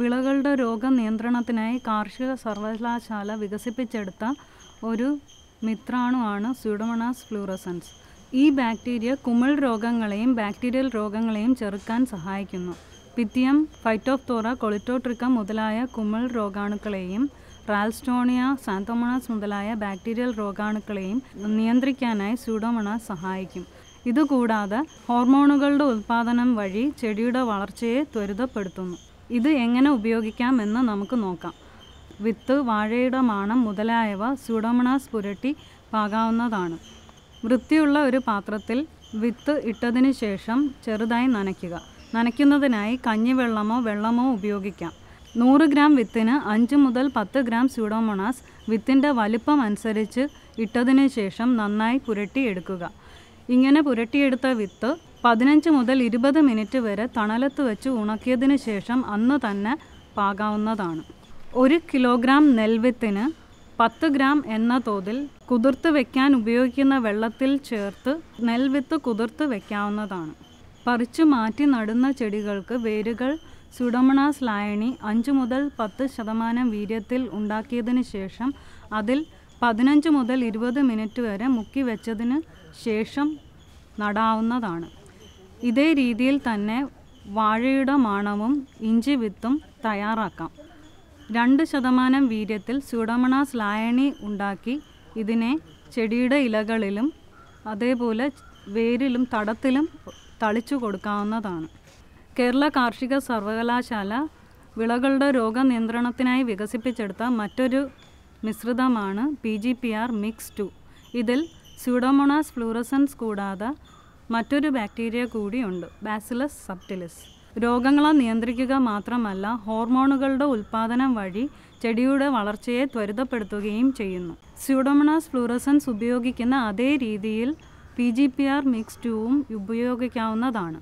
വിളകളുടെ രോഗനിയന്ത്രണത്തിനായി കാർഷിക സർവകലാശാല വികസിപ്പിച്ചെടുത്ത ഒരു മിത്രാണുവാണ് സ്യൂഡമണാസ് ഫ്ലൂറസൻസ് ഈ ബാക്ടീരിയ കുമിൾ രോഗങ്ങളെയും ബാക്ടീരിയൽ രോഗങ്ങളെയും ചെറുക്കാൻ സഹായിക്കുന്നു പിത്തിയം ഫൈറ്റോഫ്തോറ കൊളിറ്റോട്രിക്ക മുതലായ കുമിൾ രോഗാണുക്കളെയും റാൽസ്റ്റോണിയ സാന്തോമണാസ് മുതലായ ബാക്ടീരിയൽ രോഗാണുക്കളെയും നിയന്ത്രിക്കാനായി സ്യൂഡോമണാസ് സഹായിക്കും ഇതുകൂടാതെ ഹോർമോണുകളുടെ ഉത്പാദനം വഴി ചെടിയുടെ വളർച്ചയെ ത്വരിതപ്പെടുത്തുന്നു ഇത് എങ്ങനെ ഉപയോഗിക്കാമെന്ന് നമുക്ക് നോക്കാം വിത്ത് വാഴയുടെ മാണം മുതലായവ സ്യൂഡോമണാസ് പുരട്ടി പാകാവുന്നതാണ് വൃത്തിയുള്ള ഒരു പാത്രത്തിൽ വിത്ത് ഇട്ടതിന് ശേഷം ചെറുതായി നനയ്ക്കുക നനയ്ക്കുന്നതിനായി കഞ്ഞിവെള്ളമോ വെള്ളമോ ഉപയോഗിക്കാം നൂറ് ഗ്രാം വിത്തിന് അഞ്ച് മുതൽ പത്ത് ഗ്രാം സ്യൂഡോമോണാസ് വിത്തിൻ്റെ വലിപ്പം അനുസരിച്ച് ഇട്ടതിന് ശേഷം നന്നായി പുരട്ടിയെടുക്കുക ഇങ്ങനെ പുരട്ടിയെടുത്ത വിത്ത് പതിനഞ്ച് മുതൽ ഇരുപത് മിനിറ്റ് വരെ തണലത്ത് വെച്ച് ഉണക്കിയതിന് ശേഷം അന്ന് തന്നെ പാകാവുന്നതാണ് ഒരു കിലോഗ്രാം നെൽവിത്തിന് പത്ത് ഗ്രാം എന്ന തോതിൽ കുതിർത്ത് വയ്ക്കാൻ ഉപയോഗിക്കുന്ന വെള്ളത്തിൽ ചേർത്ത് നെൽവിത്ത് കുതിർത്ത് വയ്ക്കാവുന്നതാണ് പറിച്ചു മാറ്റി നടുന്ന ചെടികൾക്ക് വേരുകൾ സുഡമണാസ് ലായണി അഞ്ച് മുതൽ പത്ത് ശതമാനം വീര്യത്തിൽ ഉണ്ടാക്കിയതിന് ശേഷം അതിൽ പതിനഞ്ച് മുതൽ ഇരുപത് മിനിറ്റ് വരെ മുക്കി വെച്ചതിന് ശേഷം നടാവുന്നതാണ് ഇതേ രീതിയിൽ തന്നെ വാഴയുടെ മണവും ഇഞ്ചി വിത്തും തയ്യാറാക്കാം രണ്ട് ശതമാനം വീര്യത്തിൽ സ്യൂഡമണാസ് ലായണി ഉണ്ടാക്കി ഇതിനെ ചെടിയുടെ ഇലകളിലും അതേപോലെ വേരിലും തടത്തിലും തളിച്ചു കൊടുക്കാവുന്നതാണ് കേരള കാർഷിക സർവകലാശാല വിളകളുടെ രോഗനിയന്ത്രണത്തിനായി വികസിപ്പിച്ചെടുത്ത മറ്റൊരു മിശ്രിതമാണ് P G P R mix two ഇതിൽ സ്യൂഡോമോണാസ് ഫ്ലൂറസൻസ് കൂടാതെ മറ്റൊരു ബാക്ടീരിയ കൂടിയുണ്ട് ബാസിലസ് സബ്റ്റിലിസ് രോഗങ്ങളെ നിയന്ത്രിക്കുക മാത്രമല്ല ഹോർമോണുകളുടെ ഉൽപ്പാദനം വഴി ചെടിയുടെ വളർച്ചയെ ത്വരിതപ്പെടുത്തുകയും ചെയ്യുന്നു സ്യൂഡോമണാസ് ഫ്ലൂറസൻസ് ഉപയോഗിക്കുന്ന അതേ രീതിയിൽ P G P R mix ട്യൂവും ഉപയോഗിക്കാവുന്നതാണ്